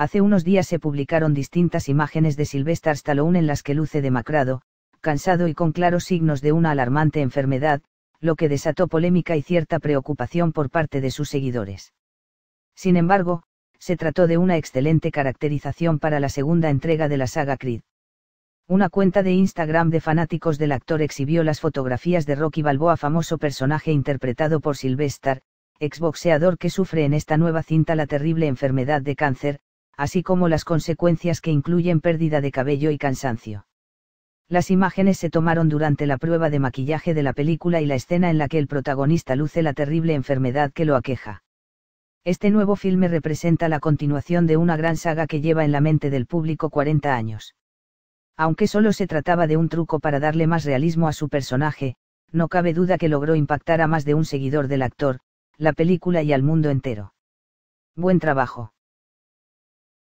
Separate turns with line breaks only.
Hace unos días se publicaron distintas imágenes de Sylvester Stallone en las que luce demacrado, cansado y con claros signos de una alarmante enfermedad, lo que desató polémica y cierta preocupación por parte de sus seguidores. Sin embargo, se trató de una excelente caracterización para la segunda entrega de la saga Creed. Una cuenta de Instagram de fanáticos del actor exhibió las fotografías de Rocky Balboa, famoso personaje interpretado por Sylvester, exboxeador que sufre en esta nueva cinta la terrible enfermedad de cáncer, así como las consecuencias que incluyen pérdida de cabello y cansancio. Las imágenes se tomaron durante la prueba de maquillaje de la película y la escena en la que el protagonista luce la terrible enfermedad que lo aqueja. Este nuevo filme representa la continuación de una gran saga que lleva en la mente del público 40 años. Aunque solo se trataba de un truco para darle más realismo a su personaje, no cabe duda que logró impactar a más de un seguidor del actor, la película y al mundo entero. Buen trabajo.